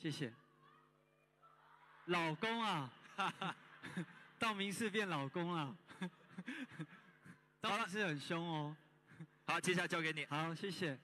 谢谢，老公啊，哈哈，道明寺变老公 了，陶老师很凶哦，好，接下来交给你，好，谢谢。